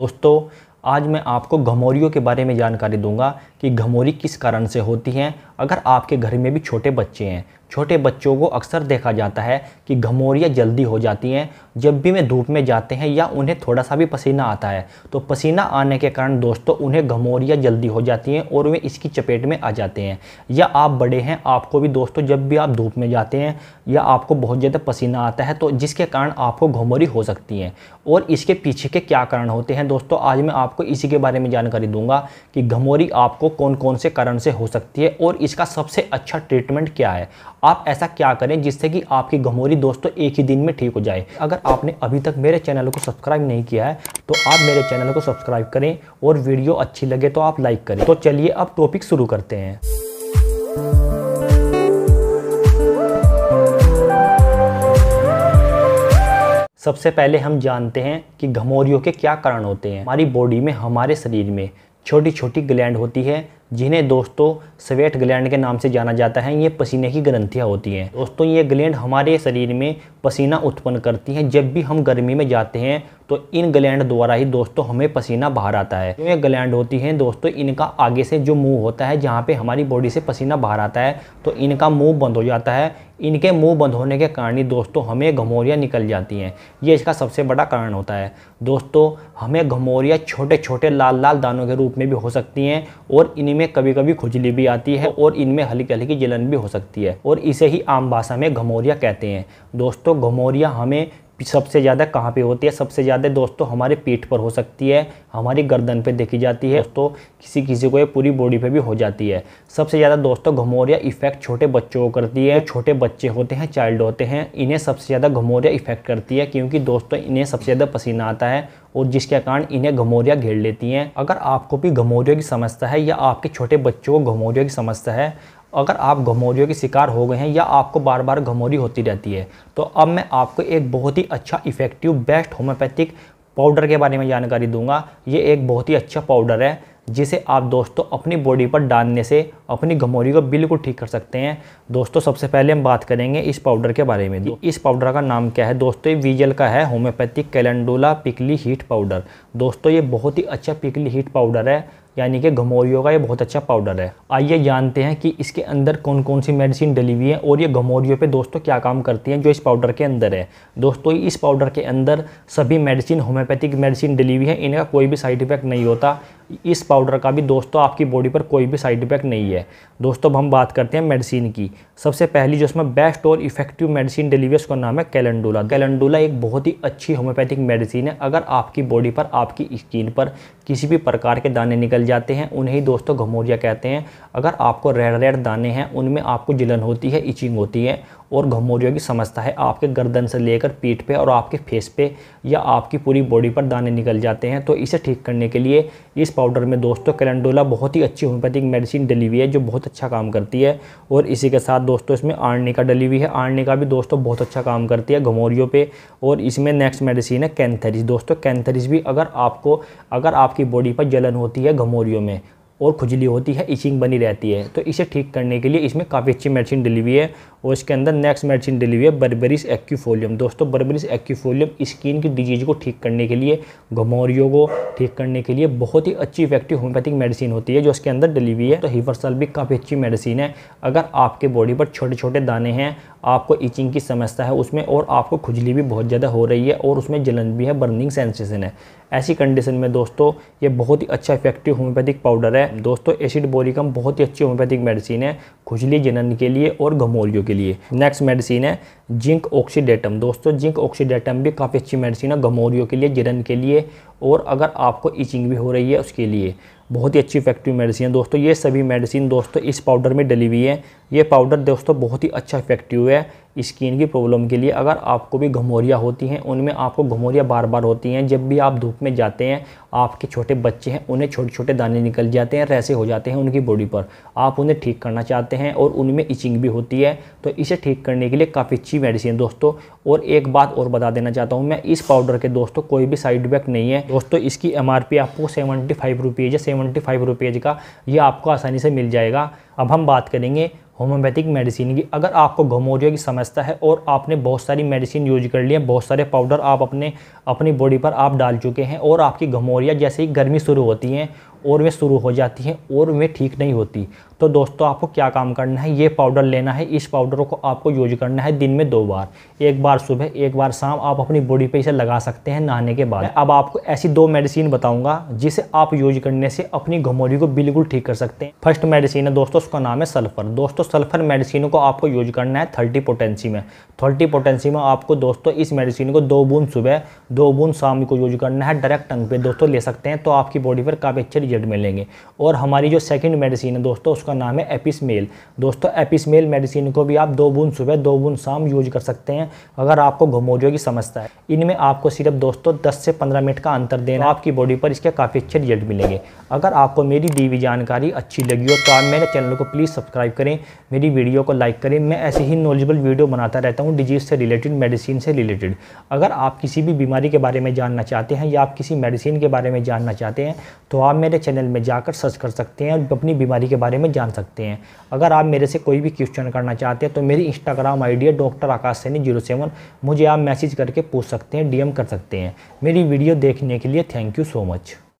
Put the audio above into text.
दोस्तों आज मैं आपको घमोरियों के बारे में जानकारी दूंगा कि घमोरी किस कारण से होती हैं अगर आपके घर में भी छोटे बच्चे हैं छोटे बच्चों को अक्सर देखा जाता है कि घमोरियाँ जल्दी हो जाती हैं जब भी वे धूप में जाते हैं या उन्हें थोड़ा सा भी पसीना आता है तो पसीना आने के कारण दोस्तों उन्हें घमोरियाँ जल्दी हो जाती हैं और वे इसकी चपेट में आ जाते हैं या आप बड़े हैं आपको भी दोस्तों जब भी आप धूप में जाते हैं या आपको बहुत ज़्यादा पसीना आता है तो जिसके कारण आपको घमोरी हो सकती हैं और इसके पीछे के क्या कारण होते हैं दोस्तों आज मैं आपको इसी के बारे में जानकारी दूंगा कि घमोरी आपको कौन कौन से कारण से हो सकती है और इस इसका सबसे अच्छा ट्रीटमेंट क्या है आप ऐसा क्या करें जिससे कि आपकी घमोरी दोस्तों एक ही दिन में ठीक हो जाए अगर आपने अभी तक मेरे चैनल को सब्सक्राइब नहीं किया है तो आप मेरे चैनल को सब्सक्राइब करें और वीडियो अच्छी लगे तो आप लाइक करें तो चलिए अब टॉपिक शुरू करते हैं सबसे पहले हम जानते हैं कि घमोरियों के क्या कारण होते हैं हमारी बॉडी में हमारे शरीर में छोटी छोटी ग्लैंड होती है जिन्हें दोस्तों स्वेट ग्लैंड के नाम से जाना जाता है ये पसीने की ग्रंथियाँ होती हैं दोस्तों ये ग्लैंड हमारे शरीर में पसीना उत्पन्न करती हैं जब भी हम गर्मी में जाते हैं तो इन ग्लैंड द्वारा ही दोस्तों हमें पसीना बाहर आता है जो ये ग्लैंड होती हैं दोस्तों इनका आगे से जो मुंह होता है जहाँ पे हमारी बॉडी से पसीना बाहर आता है तो इनका मुंह बंद हो जाता है इनके मुंह बंद होने के कारण ही दोस्तों हमें घमोरियाँ निकल जाती हैं ये इसका सबसे बड़ा कारण होता है दोस्तों हमें घमोरियाँ छोटे छोटे लाल लाल दानों के रूप में भी हो सकती हैं और इनमें कभी कभी खुजली भी आती है और इनमें हल्की हल्की जलन भी हो सकती है और इसे ही आम भाषा में घमोरिया कहते हैं दोस्तों घमोरिया हमें सबसे ज़्यादा कहाँ पे होती है सबसे ज़्यादा दोस्तों हमारे पीठ पर हो सकती है हमारी गर्दन पे देखी जाती है दोस्तों किसी किसी को ये पूरी बॉडी पे भी हो जाती है सबसे ज़्यादा दोस्तों घमोरिया इफेक्ट छोटे बच्चों को करती है छोटे बच्चे होते हैं चाइल्ड होते हैं इन्हें सबसे ज़्यादा घमोरिया इफेक्ट करती है क्योंकि दोस्तों इन्हें सबसे ज़्यादा पसीना आता है और जिसके कारण इन्हें घमोरिया घेर लेती हैं अगर आपको भी घमोरिया की समस्या है या आपके छोटे बच्चों को घमोरिया की समस्या है अगर आप घमोरियों के शिकार हो गए हैं या आपको बार बार घमोरी होती रहती है तो अब मैं आपको एक बहुत ही अच्छा इफेक्टिव बेस्ट होम्योपैथिक पाउडर के बारे में जानकारी दूंगा ये एक बहुत ही अच्छा पाउडर है जिसे आप दोस्तों अपनी बॉडी पर डालने से अपनी घमोरी को बिल्कुल ठीक कर सकते हैं दोस्तों सबसे पहले हम बात करेंगे इस पाउडर के बारे में इस पाउडर का नाम क्या है दोस्तों ये वीजल का है homeopathic calendula prickly heat powder दोस्तों ये बहुत ही अच्छा पिकली हीट पाउडर है यानी कि घमोरियों का ये बहुत अच्छा पाउडर है आइए जानते हैं कि इसके अंदर कौन कौन सी मेडिसिन डली हुई है और ये घमोरियों पे दोस्तों क्या काम करती हैं जो इस पाउडर के अंदर है दोस्तों इस पाउडर के अंदर सभी मेडिसिन होम्योपैथिक मेडिसिन डली हुई है इनका कोई भी साइड इफेक्ट नहीं होता इस पाउडर का भी दोस्तों आपकी बॉडी पर कोई भी साइड इफेक्ट नहीं है दोस्तों अब हम बात करते हैं मेडिसिन की सबसे पहली जो इसमें बेस्ट और इफेक्टिव मेडिसिन हुई है उसका नाम है कैलेंडोला कैलेंडोला एक बहुत ही अच्छी होम्योपैथिक मेडिसिन है अगर आपकी बॉडी पर आपकी स्किन पर किसी भी प्रकार के दाने निकल जल जाते हैं उन्हें ही दोस्तों घमोरिया कहते हैं अगर आपको रेड रेड दाने हैं उनमें आपको जलन होती है इचिंग होती है और घमोरियों की समस्या है आपके गर्दन से लेकर पीठ पे और आपके फेस पे या आपकी पूरी बॉडी पर दाने निकल जाते हैं तो इसे ठीक करने के लिए इस पाउडर में दोस्तों कैलेंडोला बहुत ही अच्छी होम्योपैथिक मेडिसिन डली हुई है जो बहुत अच्छा काम करती है और इसी के साथ दोस्तों इसमें का डली हुई है आड़ने का भी दोस्तों बहुत अच्छा काम करती है घमोरियों पर और इसमें नेक्स्ट मेडिसिन है कैंथरिस दोस्तों कैंथरिस भी अगर आपको अगर आपकी बॉडी पर जलन होती है घमोरियों में और खुजली होती है इचिंग बनी रहती है तो इसे ठीक करने के लिए इसमें काफ़ी अच्छी मेडिसिन डली हुई है और इसके अंदर नेक्स्ट मेडिसिन डली हुई है बर्बरिस एक्यूफोलियम दोस्तों बर्बरिस एक्यूफोलियम स्किन की डिजीज़ को ठीक करने के लिए घमोरियो को ठीक करने के लिए बहुत ही अच्छी इफेक्टिव होम्योपैथिक मेडिसिन होती है जो इसके अंदर डली हुई है तो हिवरसल भी काफ़ी अच्छी मेडिसिन है अगर आपके बॉडी पर छोटे छोटे दाने हैं आपको इचिंग की समस्या है उसमें और आपको खुजली भी बहुत ज़्यादा हो रही है और उसमें जलन भी है बर्निंग सेंसेशन है ऐसी कंडीशन में दोस्तों ये बहुत ही अच्छा इफेक्टिव होम्योपैथिक पाउडर है दोस्तों एसिड बोरिकम बहुत ही अच्छी होम्योपैथिक मेडिसिन है खुजली जनन के लिए और घमोरियो के के लिए नेक्स्ट मेडिसिन है जिंक ऑक्सीडेटम दोस्तों जिंक ऑक्सीडेटम भी काफ़ी अच्छी मेडिसिन है गमोरियों के लिए जिरन के लिए और अगर आपको इचिंग भी हो रही है उसके लिए बहुत ही अच्छी इफेक्टिव मेडिसिन है दोस्तों ये सभी मेडिसिन दोस्तों इस पाउडर में डली हुई है ये पाउडर दोस्तों बहुत ही अच्छा इफेक्टिव है स्किन की प्रॉब्लम के लिए अगर आपको भी घमोरिया होती हैं उनमें आपको घमोरिया बार बार होती हैं जब भी आप धूप में जाते हैं आपके छोटे बच्चे हैं उन्हें छोटे छोटे दाने निकल जाते हैं रैसे हो जाते हैं उनकी बॉडी पर आप उन्हें ठीक करना चाहते हैं और उनमें इचिंग भी होती है तो इसे ठीक करने के लिए काफ़ी अच्छी मेडिसिन दोस्तों और एक बात और बता देना चाहता हूँ मैं इस पाउडर के दोस्तों कोई भी साइड इफेक्ट नहीं है दोस्तों इसकी एम आपको सेवेंटी फाइव रुपीज़ या सेवेंटी फाइव रुपीज़ का ये आपको आसानी से मिल जाएगा अब हम बात करेंगे होम्योपैथिक मेडिसिन की अगर आपको घमोरिया की समस्या है और आपने बहुत सारी मेडिसिन यूज कर ली है बहुत सारे पाउडर आप अपने अपनी बॉडी पर आप डाल चुके हैं और आपकी घमोरिया जैसे ही गर्मी शुरू होती है और वे शुरू हो जाती हैं और वे ठीक नहीं होती तो दोस्तों आपको क्या काम करना है ये पाउडर लेना है इस पाउडर को आपको यूज करना है दिन में दो बार एक बार सुबह एक बार शाम आप अपनी बॉडी पे इसे लगा सकते हैं नहाने के बाद अब आपको ऐसी दो मेडिसिन बताऊंगा जिसे आप यूज करने से अपनी घमोरी को बिल्कुल ठीक कर सकते हैं फर्स्ट मेडिसिन है दोस्तों उसका नाम है सल्फर दोस्तों सल्फर मेडिसिन को आपको यूज करना है थर्टी पोटेंसी में थर्टी पोटेंसी में आपको दोस्तों इस मेडिसिन को दो बूंद सुबह दो बूंद शाम को यूज करना है डायरेक्ट टंग पे दोस्तों ले सकते हैं तो आपकी बॉडी पर काफ़ी अच्छे रिजल्ट मिलेंगे और हमारी जो सेकंड मेडिसिन है दोस्तों उसका नाम है एपिस मेल दोस्तों एपिस मेल मेडिसिन को भी आप दो बूंद सुबह दो बूंद शाम यूज कर सकते हैं अगर आपको घुमोजो की समस्या है इनमें आपको सिर्फ दोस्तों दस से पंद्रह मिनट का अंतर देना आपकी बॉडी पर इसके काफ़ी अच्छे रिजल्ट मिलेंगे अगर आपको मेरी दी हुई जानकारी अच्छी लगी हो तो आप मेरे चैनल को प्लीज़ सब्सक्राइब करें मेरी वीडियो को लाइक करें मैं ऐसे ही नॉलेजेबल वीडियो बनाता रहता हूँ डिजीज़ से रिलेटेड मेडिसिन से रिलेटेड अगर आप किसी भी बीमारी के बारे में जानना चाहते हैं या आप किसी मेडिसिन के बारे में जानना चाहते हैं तो आप मेरे चैनल में जाकर सर्च कर सकते हैं और अपनी बीमारी के बारे में जान सकते हैं अगर आप मेरे से कोई भी क्वेश्चन करना चाहते हैं तो मेरी इंस्टाग्राम आईडी है doctor Akash Saini zero seven मुझे आप मैसेज करके पूछ सकते हैं डीएम कर सकते हैं मेरी वीडियो देखने के लिए थैंक यू सो मच